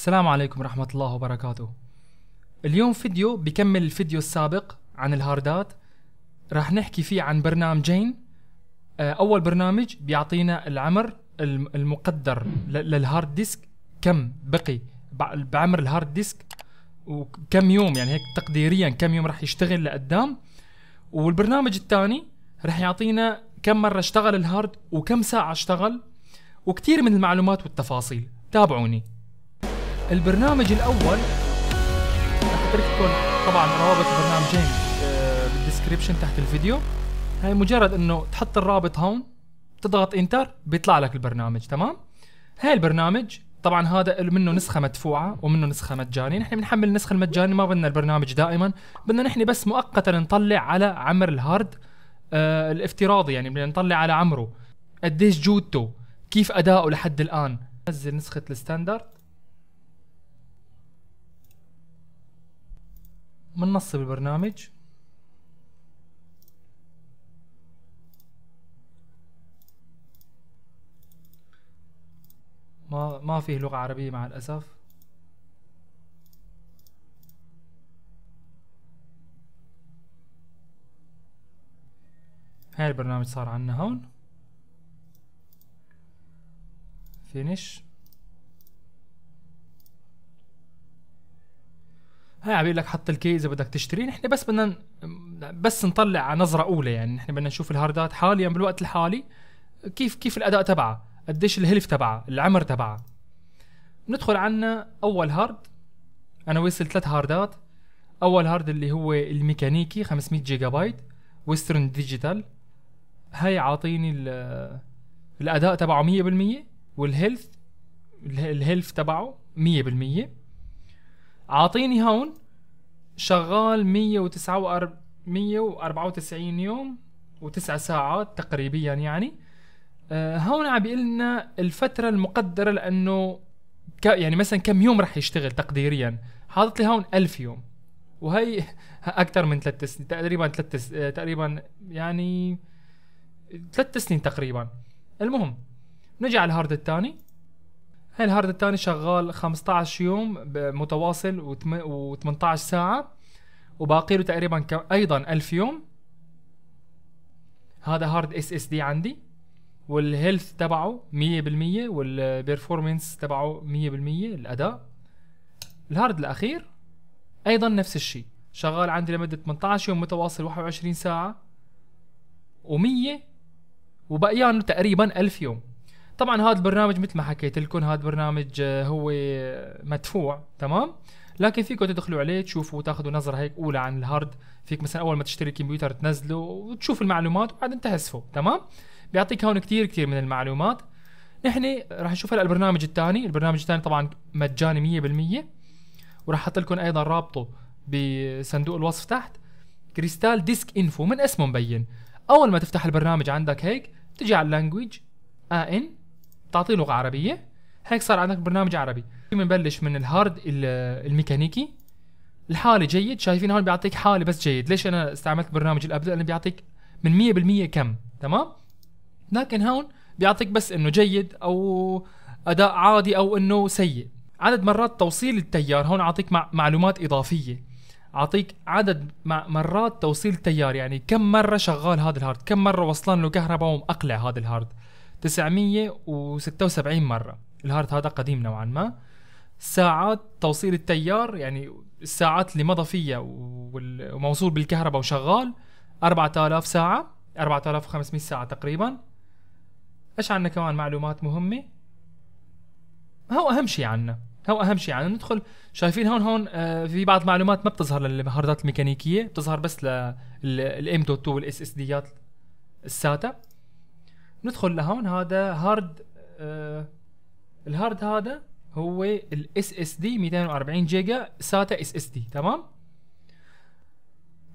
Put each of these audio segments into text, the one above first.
السلام عليكم ورحمة الله وبركاته اليوم فيديو بكمل الفيديو السابق عن الهاردات راح نحكي فيه عن برنامجين آه، أول برنامج بيعطينا العمر المقدر للهارد ديسك كم بقي بعمر الهارد ديسك وكم يوم يعني هيك تقديريا كم يوم راح يشتغل لقدام والبرنامج الثاني راح يعطينا كم مرة اشتغل الهارد وكم ساعة اشتغل وكثير من المعلومات والتفاصيل تابعوني البرنامج الاول راح اترك لكم طبعا روابط البرنامجين آه، بالدسكربشن تحت الفيديو هاي مجرد انه تحط الرابط هون تضغط انتر بيطلع لك البرنامج تمام هاي البرنامج طبعا هذا منه نسخه مدفوعه ومنه نسخه مجانيه نحن بنحمل النسخه المجانيه ما بدنا البرنامج دائما بدنا نحن بس مؤقتا نطلع على عمر الهارد آه الافتراضي يعني بدنا نطلع على عمره قديش جودته كيف اداؤه لحد الان نزل نسخه الستاندرد من نص ما ما فيه لغة عربية مع الأسف هاي البرنامج صار عنا هون فينيش هاي عم لك حط الكي اذا بدك تشتري نحن بس بدنا بس نطلع على نظره اولى يعني نحن بدنا نشوف الهاردات حاليا بالوقت الحالي كيف كيف الاداء تبعها قديش الهلف تبعها العمر تبعها ندخل عنا اول هارد انا وصل ثلاث هاردات اول هارد اللي هو الميكانيكي 500 جيجا بايت ويسترن ديجيتال هاي عاطيني الاداء تبعه 100% والهيلث الهيلث تبعه 100% عاطيني هون شغال 194 يوم و9 ساعات تقريبا يعني أه هون عم بيقول لنا الفتره المقدره لانه يعني مثلا كم يوم رح يشتغل تقديريا حاطط لي هون 1000 يوم وهي اكثر من ثلاث سنين تقريبا ثلاث آه، تقريبا يعني ثلاث سنين تقريبا المهم نجي على الهارد الثاني هاي الهارد الثاني شغال 15 يوم متواصل و18 ساعه وباقي له تقريبا ايضا 1000 يوم هذا هارد اس اس دي عندي والهيلث تبعه 100% والبرفورمنس تبعه 100% الاداء الهارد الاخير ايضا نفس الشيء شغال عندي لمده 18 يوم متواصل 21 ساعه و100 وبقيان تقريبا 1000 يوم طبعا هذا البرنامج مثل ما حكيت لكم هذا البرنامج آه، هو مدفوع تمام لكن فيكم تدخلوا عليه تشوفوا وتاخذوا نظره هيك اولى عن الهارد فيك مثلا اول ما تشتري كمبيوتر تنزله وتشوف المعلومات وبعدين تحذفه تمام بيعطيك هون كثير كثير من المعلومات نحن راح نشوف هلا البرنامج الثاني البرنامج الثاني طبعا مجاني 100% وراح احط لكم ايضا رابطه بصندوق الوصف تحت كريستال ديسك انفو من اسمه مبين اول ما تفتح البرنامج عندك هيك تجي على اللانجويج ان تعطيه لغه عربيه هيك صار عندك برنامج عربي بنبلش من الهارد الميكانيكي الحاله جيد شايفين هون بيعطيك حاله بس جيد ليش انا استعملت برنامج الابد لانه بيعطيك من 100% كم تمام لكن هون بيعطيك بس انه جيد او اداء عادي او انه سيء عدد مرات توصيل التيار هون اعطيك معلومات اضافيه اعطيك عدد مرات توصيل التيار يعني كم مره شغال هذا الهارد كم مره وصلان له كهرباء ومقلع هذا الهارد 976 مرة الهارت هذا قديم نوعا ما ساعات توصيل التيار يعني الساعات اللي مضى فيها وموصول بالكهرباء وشغال 4000 ساعة 4500 ساعة تقريبا ايش عندنا كمان معلومات مهمة هو اهم شيء عندنا هو اهم شيء عندنا ندخل شايفين هون هون آه، في بعض معلومات ما بتظهر للهاردات الميكانيكية بتظهر بس للام دوت 2 والاس اس ديات الساتا ندخل لهون هذا هارد آه الهارد هذا هو الاس اس دي 240 جيجا ساتا اس اس دي تمام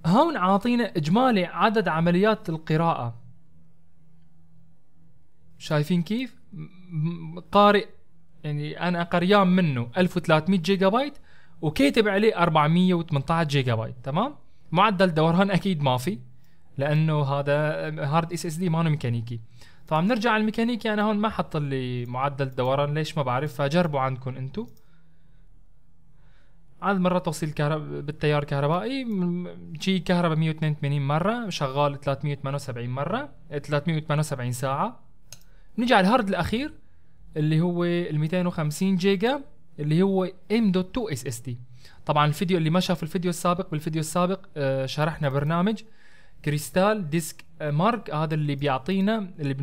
هون عاطينا اجمالي عدد عمليات القراءة شايفين كيف قارئ يعني انا قريان منه 1300 جيجا بايت وكاتب عليه 418 جيجا بايت تمام معدل دوران اكيد ما في لانه هذا هارد اس اس دي مانو ميكانيكي طبعا بنرجع على الميكانيكي انا هون ما حط لي معدل دوران ليش ما بعرف فجربوا عندكم انتو عدد مرة توصيل الكهرباء بالتيار كهربائي جي كهرباء 182 مرة شغال 378 مرة 378 ساعة نيجي على الهارد الأخير اللي هو ال 250 جيجا اللي هو ام دوت 2 اس اس دي طبعا الفيديو اللي ما شاف الفيديو السابق بالفيديو السابق آه، شرحنا برنامج كريستال ديسك آه، مارك هذا اللي بيعطينا اللي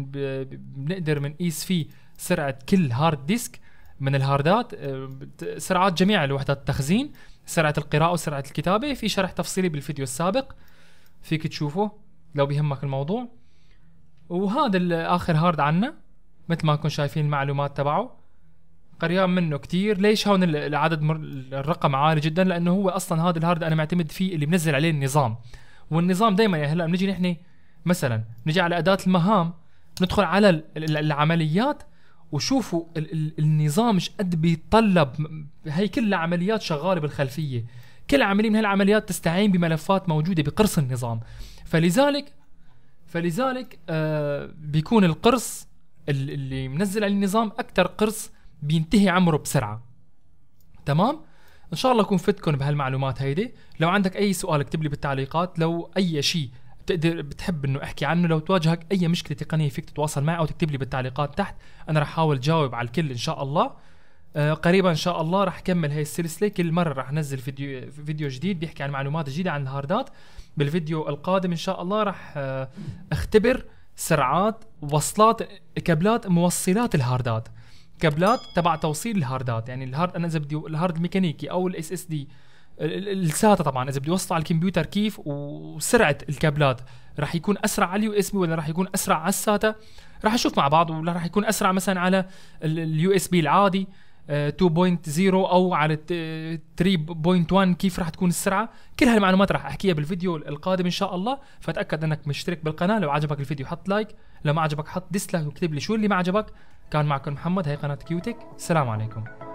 بنقدر بنقيس فيه سرعه كل هارد ديسك من الهاردات آه، سرعات جميع الوحدات التخزين سرعه القراءه وسرعه الكتابه في شرح تفصيلي بالفيديو السابق فيك تشوفه لو بيهمك الموضوع وهذا اخر هارد عنا مثل ما كنتم شايفين المعلومات تبعه قريان منه كتير ليش هون العدد الرقم عالي جدا لانه هو اصلا هذا الهارد انا معتمد فيه اللي منزل عليه النظام والنظام دائما يعني هلا بنجي نحن مثلا نجي على اداه المهام ندخل على العمليات وشوفوا النظام ايش قد بيتطلب هي كلها عمليات شغاله بالخلفيه كل عمليه من هالعمليات تستعين بملفات موجوده بقرص النظام فلذلك فلذلك آه بيكون القرص اللي منزل على النظام اكثر قرص بينتهي عمره بسرعه تمام ان شاء الله اكون فدتكم بهالمعلومات هيدي لو عندك اي سؤال اكتب لي بالتعليقات لو اي شيء بتقدر بتحب انه احكي عنه لو تواجهك اي مشكله تقنيه فيك تتواصل معي او تكتب لي بالتعليقات تحت انا رح احاول جاوب على الكل ان شاء الله آه قريبا ان شاء الله رح كمل هاي السلسله كل مره رح انزل فيديو فيديو جديد بيحكي عن معلومات جديده عن الهاردات بالفيديو القادم ان شاء الله رح آه اختبر سرعات وصلات كابلات موصلات الهاردات كابلات تبع توصيل الهاردات يعني الهارد انا اذا بدي الهارد الميكانيكي او الاس اس دي الساتا طبعا اذا بدي اوصله على الكمبيوتر كيف وسرعه الكابلات راح يكون اسرع على اليو اس بي ولا راح يكون اسرع على الساتا راح اشوف مع بعض ولا راح يكون اسرع مثلا على اليو اس بي العادي 2.0 آه، او على 3.1 كيف راح تكون السرعه كل هالمعلومات راح احكيها بالفيديو القادم ان شاء الله فتاكد انك مشترك بالقناه لو عجبك الفيديو حط لايك لو ما عجبك حط ديسلايك وكتب لي شو اللي ما عجبك كان معكم محمد هي قناة كيوتك السلام عليكم